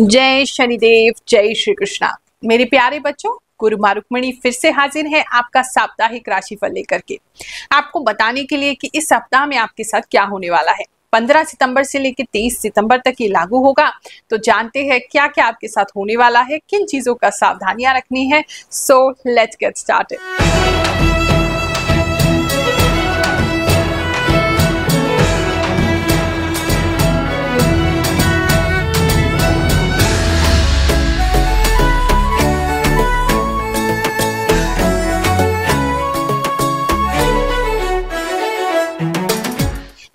जय शनिदेव जय श्री कृष्णा मेरे प्यारे बच्चों गुरु मारुकमणि फिर से हाजिर है आपका साप्ताहिक राशिफल लेकर के आपको बताने के लिए कि इस सप्ताह में आपके साथ क्या होने वाला है 15 सितंबर से लेकर 23 सितंबर तक ये लागू होगा तो जानते हैं क्या क्या आपके साथ होने वाला है किन चीजों का सावधानियां रखनी है सो लेट्स गेट स्टार्टेड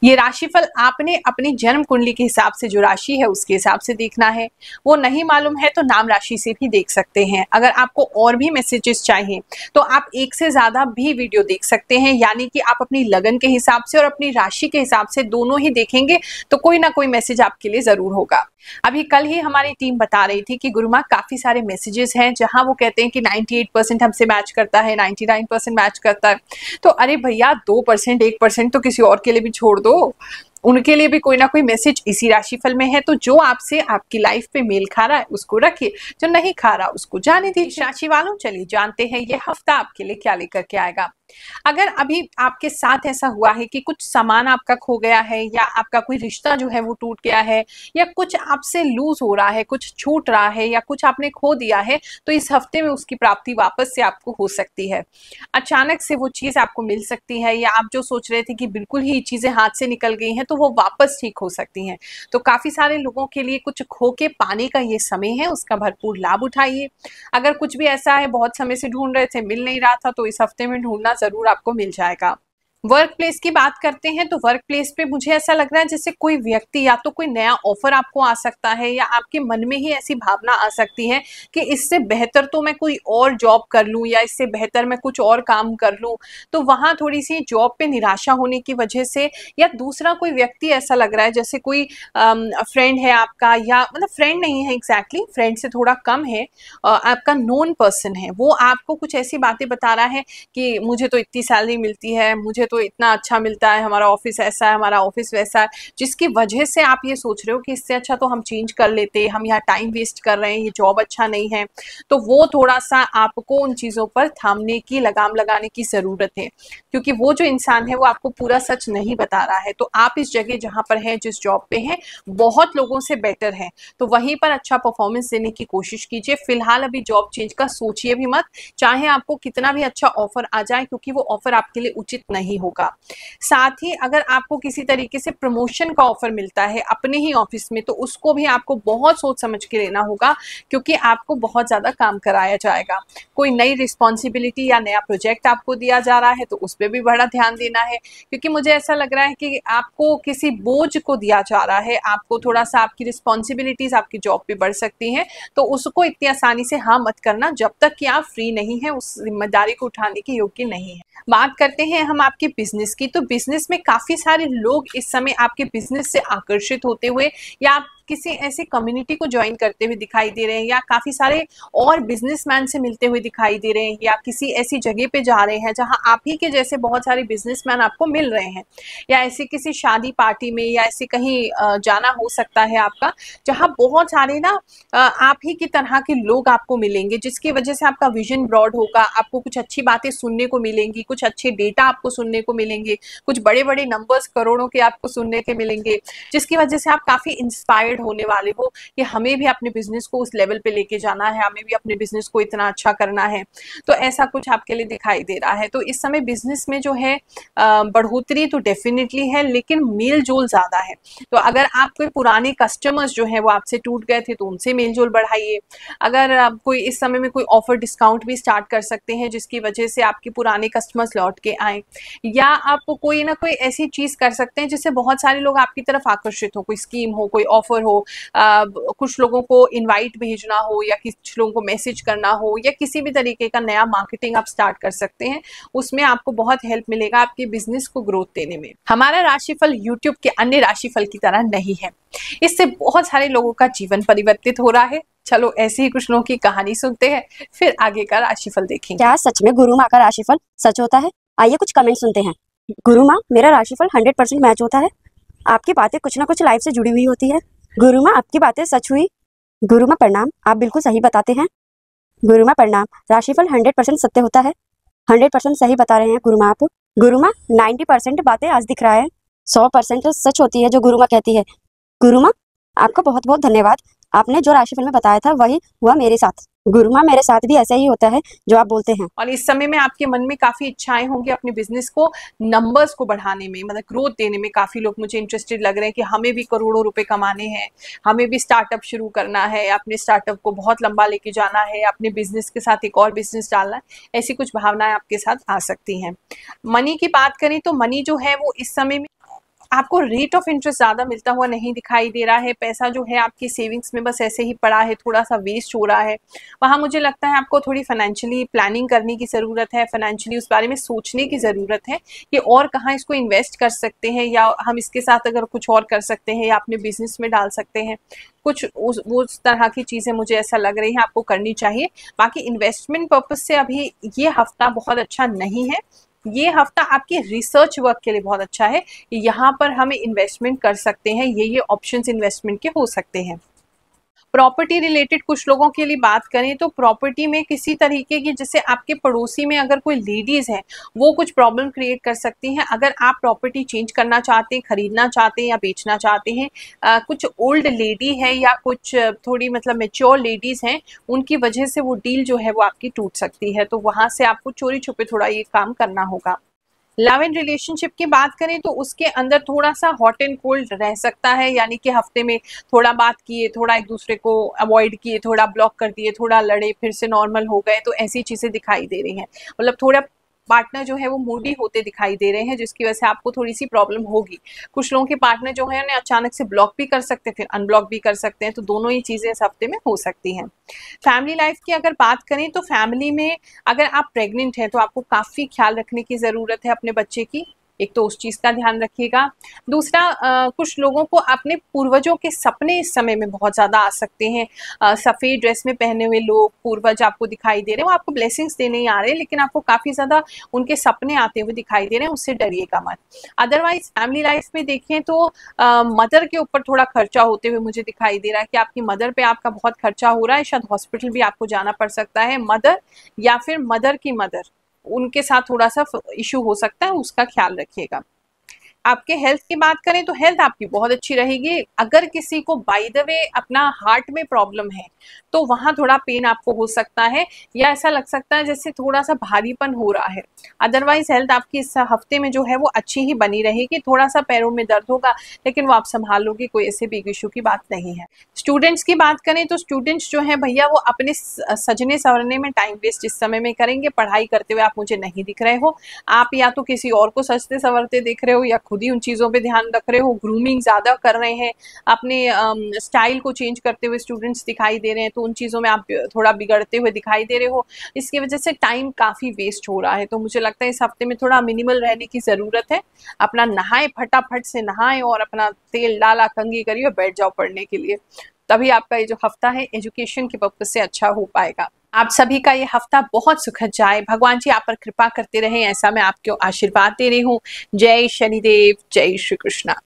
ये राशिफल आपने अपनी जन्म कुंडली के हिसाब से जो राशि है उसके हिसाब से देखना है वो नहीं मालूम है तो नाम राशि से भी देख सकते हैं अगर आपको और भी मैसेजेस चाहिए तो आप एक से ज्यादा भी वीडियो देख सकते हैं यानी कि आप अपनी लगन के हिसाब से और अपनी राशि के हिसाब से दोनों ही देखेंगे तो कोई ना कोई मैसेज आपके लिए जरूर होगा अभी कल ही हमारी टीम बता रही थी कि गुरुमा काफी सारे मैसेजेस हैं जहां वो कहते हैं कि 98 परसेंट हमसे मैच करता है 99 परसेंट मैच करता है तो अरे भैया दो परसेंट एक परसेंट तो किसी और के लिए भी छोड़ दो mudou, उनके लिए भी कोई ना कोई मैसेज इसी राशिफल में है तो जो आपसे आपकी लाइफ पे मेल खा रहा है उसको रखिए जो नहीं खा रहा उसको जाने दीजिए राशि वालों चलिए जानते हैं ये हफ्ता आपके लिए क्या लेकर के आएगा अगर अभी आपके साथ ऐसा हुआ है कि कुछ सामान आपका खो गया है या आपका कोई रिश्ता जो है वो टूट गया है या कुछ आपसे लूज हो रहा है कुछ छूट रहा है या कुछ आपने खो दिया है तो इस हफ्ते में उसकी प्राप्ति वापस से आपको हो सकती है अचानक से वो चीज़ आपको मिल सकती है या आप जो सोच रहे थे कि बिल्कुल ही चीज़ें हाथ से निकल गई हैं तो वो वापस ठीक हो सकती हैं तो काफ़ी सारे लोगों के लिए कुछ खोके पाने का ये समय है उसका भरपूर लाभ उठाइए अगर कुछ भी ऐसा है बहुत समय से ढूंढ रहे थे मिल नहीं रहा था तो इस हफ्ते में ढूंढना ज़रूर आपको मिल जाएगा वर्क प्लेस की बात करते हैं तो वर्क प्लेस पे मुझे ऐसा लग रहा है जैसे कोई व्यक्ति या तो कोई नया ऑफर आपको आ सकता है या आपके मन में ही ऐसी भावना आ सकती है कि इससे बेहतर तो मैं कोई और जॉब कर लूँ या इससे बेहतर मैं कुछ और काम कर लूँ तो वहाँ थोड़ी सी जॉब पे निराशा होने की वजह से या दूसरा कोई व्यक्ति ऐसा लग रहा है जैसे कोई फ्रेंड है आपका या मतलब फ्रेंड नहीं है एग्जैक्टली exactly, फ्रेंड से थोड़ा कम है आपका नोन पर्सन है वो आपको कुछ ऐसी बातें बता रहा है कि मुझे तो इतनी सैलरी मिलती है मुझे तो इतना अच्छा मिलता है हमारा ऑफिस ऐसा है हमारा ऑफिस वैसा है जिसकी वजह से आप ये सोच रहे हो कि इससे अच्छा तो हम चेंज कर लेते हम यहाँ टाइम वेस्ट कर रहे हैं ये जॉब अच्छा नहीं है तो वो थोड़ा सा आपको उन चीज़ों पर थामने की लगाम लगाने की ज़रूरत है क्योंकि वो जो इंसान है वो आपको पूरा सच नहीं बता रहा है तो आप इस जगह जहाँ पर है जिस जॉब पे है बहुत लोगों से बेटर है तो वहीं पर अच्छा परफॉर्मेंस देने की कोशिश कीजिए फिलहाल अभी जॉब चेंज का सोचिए भी मत चाहे आपको कितना भी अच्छा ऑफर आ जाए क्योंकि वो ऑफर आपके लिए उचित नहीं नहीं होगा साथ ही अगर आपको किसी तरीके से प्रमोशन का ऑफर मिलता है अपने ही ऑफिस में तो उसको भी आपको बहुत सोच समझ के लेना होगा क्योंकि आपको बहुत ज़्यादा काम कराया जाएगा कोई नई रिस्पॉन्सिबिलिटी या नया प्रोजेक्ट आपको दिया जा रहा है तो उस पर भी बड़ा ध्यान देना है क्योंकि मुझे ऐसा लग रहा है कि आपको किसी बोझ को दिया जा रहा है आपको थोड़ा सा आपकी रिस्पॉन्सिबिलिटीज़ आपकी जॉब पर बढ़ सकती हैं तो उसको इतनी आसानी से हाँ मत करना जब तक कि आप फ्री नहीं है उस जिम्मेदारी को उठाने के योग्य नहीं है बात करते हैं हम आपकी बिजनेस की तो बिजनेस में काफ़ी सारे लोग इस समय आपके बिजनेस से आकर्षित होते हुए या आप किसी ऐसे कम्युनिटी को ज्वाइन करते हुए दिखाई दे रहे हैं या काफ़ी सारे और बिजनेसमैन से मिलते हुए दिखाई दे रहे हैं या किसी ऐसी जगह पे जा रहे हैं जहां आप ही के जैसे बहुत सारे बिजनेसमैन आपको मिल रहे हैं या ऐसे किसी शादी पार्टी में या ऐसे कहीं जाना हो सकता है आपका जहाँ बहुत सारे ना आप ही की तरह के लोग आपको मिलेंगे जिसकी वजह से आपका विजन ब्रॉड होगा आपको कुछ अच्छी बातें सुनने को मिलेंगी कुछ अच्छे डेटा आपको सुनने को मिलेंगे कुछ बड़े बड़े नंबर्स करोड़ों के आपको सुनने के मिलेंगे जिसकी वजह से आप काफ़ी इंस्पायर्ड मोटिवेटेड होने वाले हो कि हमें भी अपने बिजनेस को उस लेवल पे लेके जाना है हमें भी अपने बिजनेस को इतना अच्छा करना है तो ऐसा कुछ आपके लिए दिखाई दे रहा है तो इस समय बिजनेस में जो है बढ़ोतरी तो डेफिनेटली है लेकिन मेल जोल ज्यादा है तो अगर आपके पुराने कस्टमर्स जो है वो आपसे टूट गए थे तो उनसे मेल जोल बढ़ाइए अगर आप कोई इस समय में कोई ऑफर डिस्काउंट भी स्टार्ट कर सकते हैं जिसकी वजह से आपके पुराने कस्टमर्स लौट के आए या आप कोई ना कोई ऐसी चीज कर सकते हैं जिससे बहुत सारे लोग आपकी तरफ आकर्षित हो कोई स्कीम हो कोई ऑफर हो आ, कुछ लोगों को इनवाइट भेजना हो या कुछ लोगों को मैसेज करना हो या किसी भी तरीके का नया मार्केटिंग आप स्टार्ट कर सकते हैं उसमें आपको बहुत हेल्प मिलेगा आपके बिजनेस को ग्रोथ देने में हमारा राशिफल यूट्यूब के अन्य राशिफल की तरह नहीं है इससे बहुत सारे लोगों का जीवन परिवर्तित हो रहा है चलो ऐसे ही कुछ लोगों की कहानी सुनते हैं फिर आगे का राशिफल देखेंगे क्या सच में गुरु माँ का राशिफल सच होता है आइए कुछ कमेंट सुनते हैं गुरु माँ मेरा राशिफल हंड्रेड परसेंट मैच होता है आपकी बातें कुछ ना कुछ लाइफ से जुड़ी हुई होती है गुरु माँ आपकी बातें सच हुई गुरु माँ प्रणाम आप बिल्कुल सही बताते हैं गुरु माँ प्रणाम राशिफल हंड्रेड परसेंट सत्य होता है हंड्रेड परसेंट सही बता रहे हैं गुरु माँ आप गुरु माँ नाइन्टी परसेंट बातें आज दिख रहा है सौ परसेंट सच होती है जो गुरु माँ कहती है गुरु माँ आपका बहुत बहुत धन्यवाद आपने जो राशिफल में बताया था वही हुआ मेरे साथ माँ मेरे साथ भी ऐसा ही होता है जो आप बोलते हैं और इस समय में आपके मन में काफी इच्छाएं होंगी अपने बिजनेस को नंबर्स को बढ़ाने में मतलब ग्रोथ देने में काफी लोग मुझे इंटरेस्टेड लग रहे हैं कि हमें भी करोड़ों रुपए कमाने हैं हमें भी स्टार्टअप शुरू करना है अपने स्टार्टअप को बहुत लंबा लेके जाना है अपने बिजनेस के साथ एक और बिजनेस डालना है ऐसी कुछ भावनाएं आपके साथ आ सकती हैं मनी की बात करें तो मनी जो है वो इस समय में आपको रेट ऑफ इंटरेस्ट ज़्यादा मिलता हुआ नहीं दिखाई दे रहा है पैसा जो है आपकी सेविंग्स में बस ऐसे ही पड़ा है थोड़ा सा वेस्ट हो रहा है वहाँ मुझे लगता है आपको थोड़ी फाइनेंशियली प्लानिंग करने की ज़रूरत है फाइनेंशियली उस बारे में सोचने की ज़रूरत है कि और कहाँ इसको इन्वेस्ट कर सकते हैं या हम इसके साथ अगर कुछ और कर सकते हैं या अपने बिजनेस में डाल सकते हैं कुछ उस वो उस तरह की चीज़ें मुझे ऐसा लग रही है आपको करनी चाहिए बाकी इन्वेस्टमेंट पर्पज़ से अभी ये हफ्ता बहुत अच्छा नहीं है ये हफ्ता आपके रिसर्च वर्क के लिए बहुत अच्छा है यहाँ पर हम इन्वेस्टमेंट कर सकते हैं ये ये ऑप्शंस इन्वेस्टमेंट के हो सकते हैं प्रॉपर्टी रिलेटेड कुछ लोगों के लिए बात करें तो प्रॉपर्टी में किसी तरीके की जैसे आपके पड़ोसी में अगर कोई लेडीज़ है वो कुछ प्रॉब्लम क्रिएट कर सकती हैं अगर आप प्रॉपर्टी चेंज करना चाहते हैं खरीदना चाहते हैं या बेचना चाहते हैं आ, कुछ ओल्ड लेडी है या कुछ थोड़ी मतलब मेच्योर लेडीज़ हैं उनकी वजह से वो डील जो है वो आपकी टूट सकती है तो वहाँ से आपको चोरी छुपे थोड़ा ये काम करना होगा लव एंड रिलेशनशिप की बात करें तो उसके अंदर थोड़ा सा हॉट एंड कोल्ड रह सकता है यानी कि हफ्ते में थोड़ा बात किए थोड़ा एक दूसरे को अवॉइड किए थोड़ा ब्लॉक कर दिए थोड़ा लड़े फिर से नॉर्मल हो गए तो ऐसी चीज़ें दिखाई दे रही हैं मतलब थोड़ा पार्टनर जो है वो मूडी होते दिखाई दे रहे हैं जिसकी वजह से आपको थोड़ी सी प्रॉब्लम होगी कुछ लोगों के पार्टनर जो है उन्हें अचानक से ब्लॉक भी कर सकते हैं फिर अनब्लॉक भी कर सकते हैं तो दोनों ही चीज़ें इस हफ्ते में हो सकती हैं फैमिली लाइफ की अगर बात करें तो फैमिली में अगर आप प्रेग्नेंट हैं तो आपको काफ़ी ख्याल रखने की ज़रूरत है अपने बच्चे की एक तो उस चीज का ध्यान रखिएगा दूसरा आ, कुछ लोगों को अपने पूर्वजों के सपने इस समय में बहुत ज्यादा आ सकते हैं सफेद ड्रेस में पहने हुए लोग पूर्वज आपको दिखाई दे रहे हैं वो आपको ब्लेसिंग्स देने आ रहे हैं लेकिन आपको काफी ज्यादा उनके सपने आते हुए दिखाई दे रहे हैं उससे डरिएगा मत अदरवाइज फैमिली लाइफ में देखें तो आ, मदर के ऊपर थोड़ा खर्चा होते हुए मुझे दिखाई दे रहा है कि आपकी मदर पे आपका बहुत खर्चा हो रहा है शायद हॉस्पिटल भी आपको जाना पड़ सकता है मदर या फिर मदर की मदर उनके साथ थोड़ा सा इशू हो सकता है उसका ख्याल रखिएगा आपके हेल्थ की बात करें तो हेल्थ आपकी बहुत अच्छी रहेगी अगर किसी को बाई द वे अपना हार्ट में प्रॉब्लम है तो वहाँ थोड़ा पेन आपको हो सकता है या ऐसा लग सकता है जैसे थोड़ा सा भारीपन हो रहा है अदरवाइज हेल्थ आपकी इस हफ्ते में जो है वो अच्छी ही बनी रहेगी थोड़ा सा पैरों में दर्द होगा लेकिन वो आप संभाल लोगे कोई ऐसे बिग इशू की बात नहीं है स्टूडेंट्स की बात करें तो स्टूडेंट्स जो है भैया वो अपने सजने सवरने में टाइम वेस्ट इस समय में करेंगे पढ़ाई करते हुए आप मुझे नहीं दिख रहे हो आप या तो किसी और को सजते संवरते देख रहे हो या खुद ही उन चीज़ों पे ध्यान रख रहे हो ग्रूमिंग ज़्यादा कर रहे हैं अपने स्टाइल को चेंज करते हुए स्टूडेंट्स दिखाई दे रहे हैं तो उन चीज़ों में आप थोड़ा बिगड़ते हुए दिखाई दे रहे हो इसकी वजह से टाइम काफ़ी वेस्ट हो रहा है तो मुझे लगता है इस हफ्ते में थोड़ा मिनिमल रहने की ज़रूरत है अपना नहाए फटाफट से नहाए और अपना तेल डाला कंगी करिए बैठ जाओ पढ़ने के लिए तभी आपका ये जो हफ्ता है एजुकेशन के पर्पज से अच्छा हो पाएगा आप सभी का ये हफ्ता बहुत सुखद जाए भगवान जी आप पर कृपा करते रहे ऐसा मैं आपको आशीर्वाद दे रही हूँ जय शनिदेव जय श्री कृष्णा